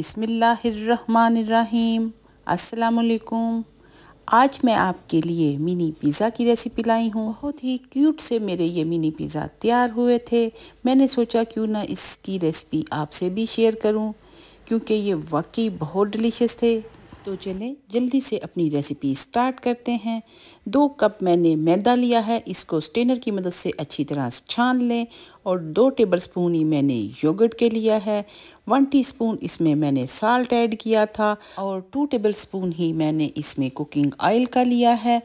बिसमीम् असलकुम आज मैं आपके लिए मिनी पिज़्ज़ा की रेसिपी लाई हूँ बहुत ही क्यूट से मेरे ये मिनी पिज़्ज़ा तैयार हुए थे मैंने सोचा क्यों ना इसकी रेसिपी आपसे भी शेयर करूँ क्योंकि ये वाकई बहुत डिलीशियस थे तो चलें जल्दी से अपनी रेसिपी स्टार्ट करते हैं दो कप मैंने मैदा लिया है इसको स्टेनर की मदद से अच्छी तरह छान लें और दो टेबल स्पून ही मैंने योगर्ट के लिया है वन टीस्पून इसमें मैंने साल्ट ऐड किया था और टू टेबल स्पून ही मैंने इसमें कुकिंग ऑयल का लिया है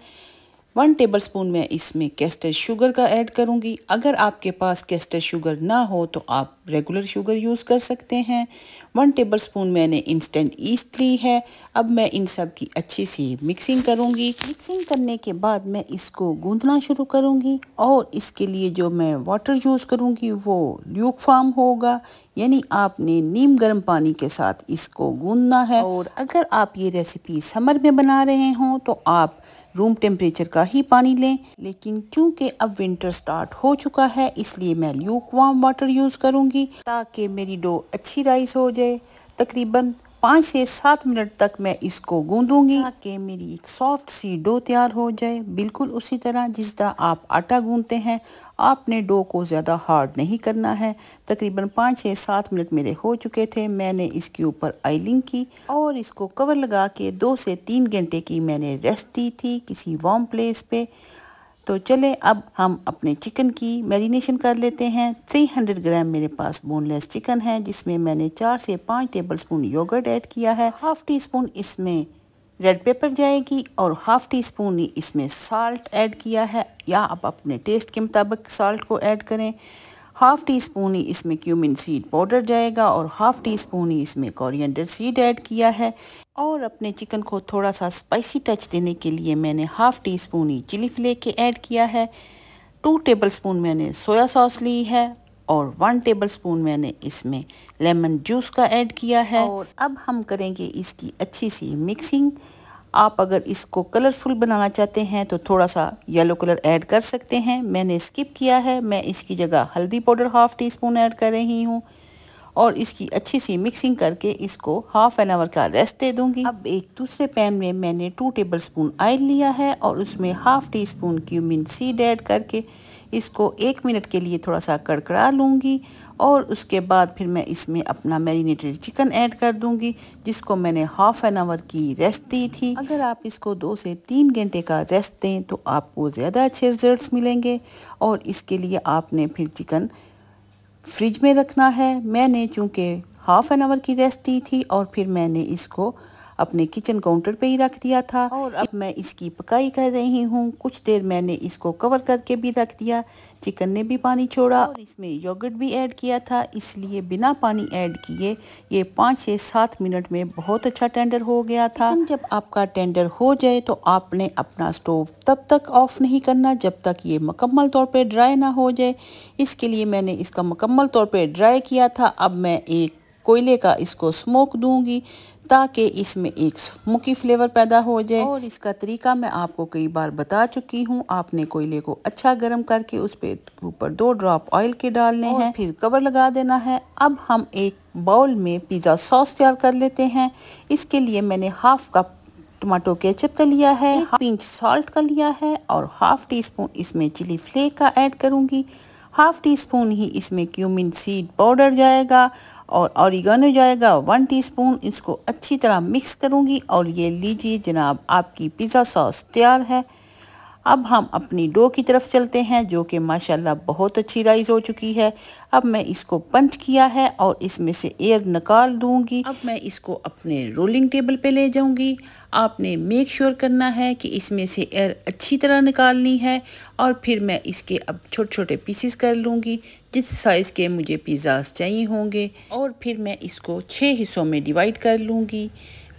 वन टेबल स्पून मैं इसमें कैस्टर शुगर का ऐड करूँगी अगर आपके पास कैस्टर शुगर ना हो तो आप रेगुलर शुगर यूज़ कर सकते हैं वन टेबल स्पून मैंने इंस्टेंट ईस्ट ली है अब मैं इन सब की अच्छी सी मिक्सिंग करूँगी मिक्सिंग करने के बाद मैं इसको गूंदना शुरू करूँगी और इसके लिए जो मैं वाटर यूज़ करूँगी वो ल्यूक फार्म होगा यानी आपने नीम गर्म पानी के साथ इसको गूंदना है और अगर आप ये रेसिपी समर में बना रहे हों तो आप रूम टेम्परेचर का ही पानी लें लेकिन चूँकि अब विंटर स्टार्ट हो चुका है इसलिए मैं ल्यूक वाटर यूज़ करूँगी दूंगी ताकि मेरी डो अच्छी राइस हो जाए तकरीबन पाँच से सात मिनट तक मैं इसको गूंदूंगी ताकि मेरी एक सॉफ्ट सी डो तैयार हो जाए बिल्कुल उसी तरह जिस तरह आप आटा गूंदते हैं आपने डो को ज़्यादा हार्ड नहीं करना है तकरीबन पाँच से सात मिनट मेरे हो चुके थे मैंने इसके ऊपर आइलिंग की और इसको कवर लगा के दो से तीन घंटे की मैंने रेस्ट दी थी किसी वार्म प्लेस पर तो चले अब हम अपने चिकन की मैरिनेशन कर लेते हैं 300 ग्राम मेरे पास बोनलेस चिकन है जिसमें मैंने चार से पाँच टेबल स्पून योगर्ट ऐड किया है हाफ टी स्पून इसमें रेड पेपर जाएगी और हाफ टी स्पून इसमें साल्ट ऐड किया है या आप अपने टेस्ट के मुताबिक साल्ट को ऐड करें हाफ़ टी स्पून ही इसमें क्यूमिन सीड पाउडर जाएगा और हाफ़ टी स्पून ही इसमें कोरिएंडर सीड ऐड किया है और अपने चिकन को थोड़ा सा स्पाइसी टच देने के लिए मैंने हाफ़ टी स्पून ही चिली फ्लेक ऐड किया है टू टेबल स्पून मैंने सोया सॉस ली है और वन टेबल स्पून मैंने इसमें लेमन जूस का ऐड किया है और अब हम करेंगे इसकी अच्छी सी मिक्सिंग आप अगर इसको कलरफुल बनाना चाहते हैं तो थोड़ा सा येलो कलर ऐड कर सकते हैं मैंने स्किप किया है मैं इसकी जगह हल्दी powder half teaspoon add कर रही हूँ और इसकी अच्छी सी मिक्सिंग करके इसको हाफ एन आवर का रेस्ट दे दूंगी अब एक दूसरे पैन में मैंने टू टेबल स्पून ऑयल लिया है और उसमें half teaspoon cumin seed add करके इसको एक मिनट के लिए थोड़ा सा कड़कड़ा लूँगी और उसके बाद फिर मैं इसमें अपना मैरिनेटेड चिकन ऐड कर दूँगी जिसको मैंने हाफ एन आवर की रेस्ट दी थी अगर आप इसको दो से तीन घंटे का रेस्ट दें तो आपको ज़्यादा अच्छे रिजल्ट मिलेंगे और इसके लिए आपने फिर चिकन फ्रिज में रखना है मैंने चूँकि हाफ़ एन आवर की रेस्ट दी थी और फिर मैंने इसको अपने किचन काउंटर पे ही रख दिया था और अब मैं इसकी पकाई कर रही हूँ कुछ देर मैंने इसको कवर करके भी रख दिया चिकन ने भी पानी छोड़ा और इसमें योगर्ट भी ऐड किया था इसलिए बिना पानी ऐड किए ये पाँच से सात मिनट में बहुत अच्छा टेंडर हो गया था जब आपका टेंडर हो जाए तो आपने अपना स्टोव तब तक ऑफ नहीं करना जब तक ये मकम्मल तौर पर ड्राई ना हो जाए इसके लिए मैंने इसका मकम्मल तौर पर ड्राई किया था अब मैं एक कोयले का इसको स्मोक दूंगी ताकि इसमें एक स्मोकी फ्लेवर पैदा हो जाए और इसका तरीका मैं आपको कई बार बता चुकी हूँ आपने कोयले को अच्छा गर्म करके उस पर ऊपर दो ड्रॉप ऑयल के डालने हैं फिर कवर लगा देना है अब हम एक बाउल में पिज़्ज़ा सॉस तैयार कर लेते हैं इसके लिए मैंने हाफ कप टमाटो केचप का लिया है पिंच सॉल्ट का लिया है और हाफ टी स्पून इसमें चिली फ्लेक का ऐड करूँगी हाफ़ टी स्पून ही इसमें क्यूमिन सीड पाउडर जाएगा और ऑरिगानो जाएगा वन टीस्पून इसको अच्छी तरह मिक्स करूँगी और ये लीजिए जनाब आपकी पिज़्ज़ा सॉस तैयार है अब हम अपनी डो की तरफ चलते हैं जो कि माशाल्लाह बहुत अच्छी राइज हो चुकी है अब मैं इसको पंच किया है और इसमें से एयर निकाल दूंगी अब मैं इसको अपने रोलिंग टेबल पे ले जाऊंगी आपने मेक श्योर sure करना है कि इसमें से एयर अच्छी तरह निकालनी है और फिर मैं इसके अब छोटे छोटे पीसीस कर लूँगी जिस साइज़ के मुझे पिज़्ज़ास चाहिए होंगे और फिर मैं इसको छः हिस्सों में डिवाइड कर लूँगी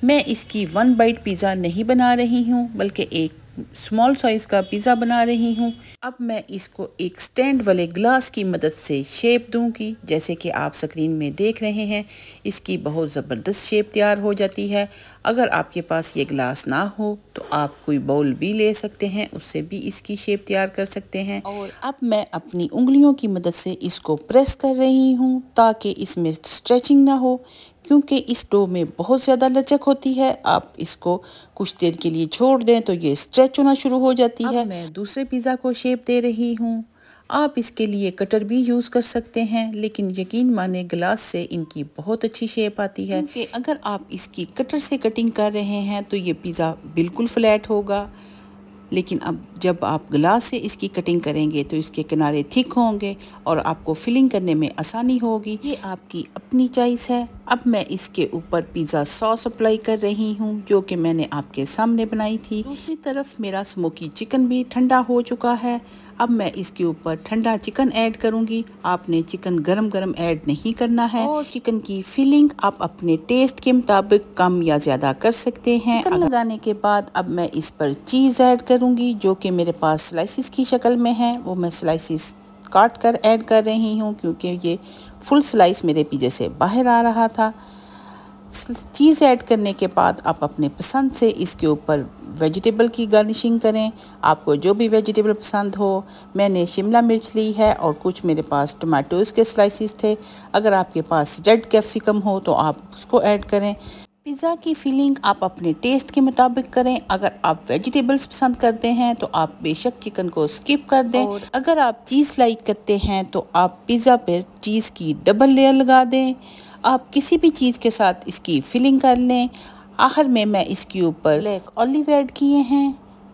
मैं इसकी वन बाइट पिज़्ज़ा नहीं बना रही हूँ बल्कि एक स्मॉल साइज़ का पिज़्ज़ा बना रही हूँ अब मैं इसको एक स्टैंड वाले ग्लास की मदद से शेप दूंगी जैसे कि आप स्क्रीन में देख रहे हैं इसकी बहुत ज़बरदस्त शेप तैयार हो जाती है अगर आपके पास ये ग्लास ना हो तो आप कोई बाउल भी ले सकते हैं उससे भी इसकी शेप तैयार कर सकते हैं और अब मैं अपनी उंगलियों की मदद से इसको प्रेस कर रही हूँ ताकि इसमें स्ट्रेचिंग ना हो क्योंकि इस डो में बहुत ज़्यादा लचक होती है आप इसको कुछ देर के लिए छोड़ दें तो ये स्ट्रेच होना शुरू हो जाती है मैं दूसरे पिज़्ज़ा को शेप दे रही हूँ आप इसके लिए कटर भी यूज़ कर सकते हैं लेकिन यकीन माने ग्लास से इनकी बहुत अच्छी शेप आती है अगर आप इसकी कटर से कटिंग कर रहे हैं तो ये पिज़्ज़ा बिल्कुल फ्लैट होगा लेकिन अब जब आप ग्लास से इसकी कटिंग करेंगे तो इसके किनारे थिक होंगे और आपको फिलिंग करने में आसानी होगी ये आपकी अपनी चॉइस है अब मैं इसके ऊपर पिज़्ज़ा सॉस अप्लाई कर रही हूँ जो कि मैंने आपके सामने बनाई थी दूसरी तरफ मेरा स्मोकी चिकन भी ठंडा हो चुका है अब मैं इसके ऊपर ठंडा चिकन ऐड करूँगी आपने चिकन गरम गरम ऐड नहीं करना है और चिकन की फिलिंग आप अपने टेस्ट के मुताबिक कम या ज़्यादा कर सकते हैं चिकन लगाने के बाद अब मैं इस पर चीज़ ऐड करूँगी जो कि मेरे पास स्लाइसिस की शक्ल में है वो मैं स्लाइसिस काट कर ऐड कर रही हूँ क्योंकि ये फुल स्लाइस मेरे पिज़्ज़े से बाहर आ रहा था चीज़ ऐड करने के बाद आप अपने पसंद से इसके ऊपर वेजिटेबल की गार्निशिंग करें आपको जो भी वेजिटेबल पसंद हो मैंने शिमला मिर्च ली है और कुछ मेरे पास टमाटोज़ के स्लाइसिस थे अगर आपके पास रेड कैप्सिकम हो तो आप उसको ऐड करें पिज़्ज़ा की फीलिंग आप अपने टेस्ट के मुताबिक करें अगर आप वेजिटेबल्स पसंद करते हैं तो आप बेशक चिकन को स्किप कर दें अगर आप चीज़ लाइक करते हैं तो आप पिज़्ज़ा पर चीज़ की डबल लेयर लगा दें आप किसी भी चीज़ के साथ इसकी फिलिंग कर लें आखिर में मैं इसके ऊपर ब्लैक ऑलिव ऐड किए हैं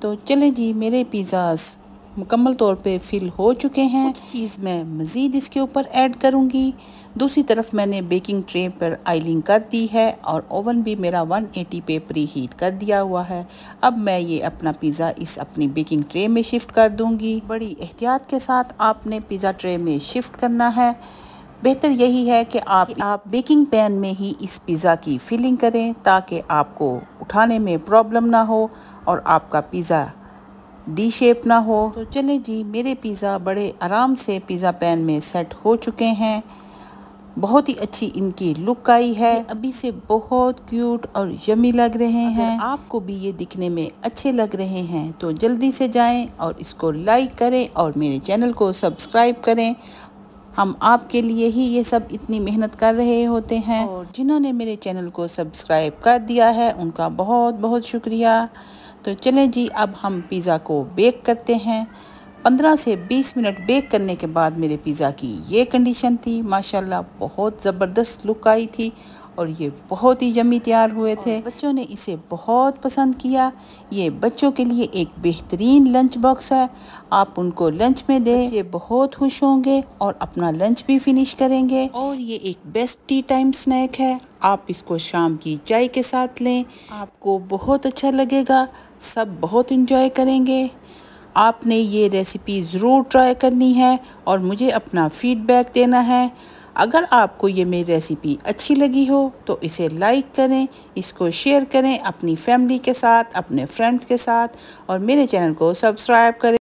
तो चलें जी मेरे पिज़्ज़ास मुकम्मल तौर पे फिल हो चुके हैं कुछ चीज़ मैं मज़ीद इसके ऊपर ऐड करूँगी दूसरी तरफ मैंने बेकिंग ट्रे पर आइलिंग कर दी है और ओवन भी मेरा 180 पे प्री हीट कर दिया हुआ है अब मैं ये अपना पिज़्ज़ा इस अपनी बेकिंग ट्रे में शिफ्ट कर दूँगी बड़ी एहतियात के साथ आपने पिज़्ज़ा ट्रे में शिफ्ट करना है बेहतर यही है कि आप कि आप बेकिंग पैन में ही इस पिज़्ज़ा की फिलिंग करें ताकि आपको उठाने में प्रॉब्लम ना हो और आपका पिज़्ज़ा डी शेप ना हो तो चलें जी मेरे पिज़्ज़ा बड़े आराम से पिज़्ज़ा पैन में सेट हो चुके हैं बहुत ही अच्छी इनकी लुक आई है अभी से बहुत क्यूट और यमी लग रहे हैं आपको भी ये दिखने में अच्छे लग रहे हैं तो जल्दी से जाएं और इसको लाइक करें और मेरे चैनल को सब्सक्राइब करें हम आपके लिए ही ये सब इतनी मेहनत कर रहे होते हैं और जिन्होंने मेरे चैनल को सब्सक्राइब कर दिया है उनका बहुत बहुत शुक्रिया तो चलें जी अब हम पिज़्ज़ा को बेक करते हैं 15 से 20 मिनट बेक करने के बाद मेरे पिज़्ज़ा की ये कंडीशन थी माशाल्लाह बहुत ज़बरदस्त लुक आई थी और ये बहुत ही यमी तैयार हुए थे बच्चों ने इसे बहुत पसंद किया ये बच्चों के लिए एक बेहतरीन लंच बॉक्स है आप उनको लंच में दें ये बहुत खुश होंगे और अपना लंच भी फिनिश करेंगे और ये एक बेस्ट टी टाइम स्नैक है आप इसको शाम की चाय के साथ लें आपको बहुत अच्छा लगेगा सब बहुत इंजॉय करेंगे आपने ये रेसिपी ज़रूर ट्राई करनी है और मुझे अपना फीडबैक देना है अगर आपको ये मेरी रेसिपी अच्छी लगी हो तो इसे लाइक करें इसको शेयर करें अपनी फैमिली के साथ अपने फ्रेंड्स के साथ और मेरे चैनल को सब्सक्राइब करें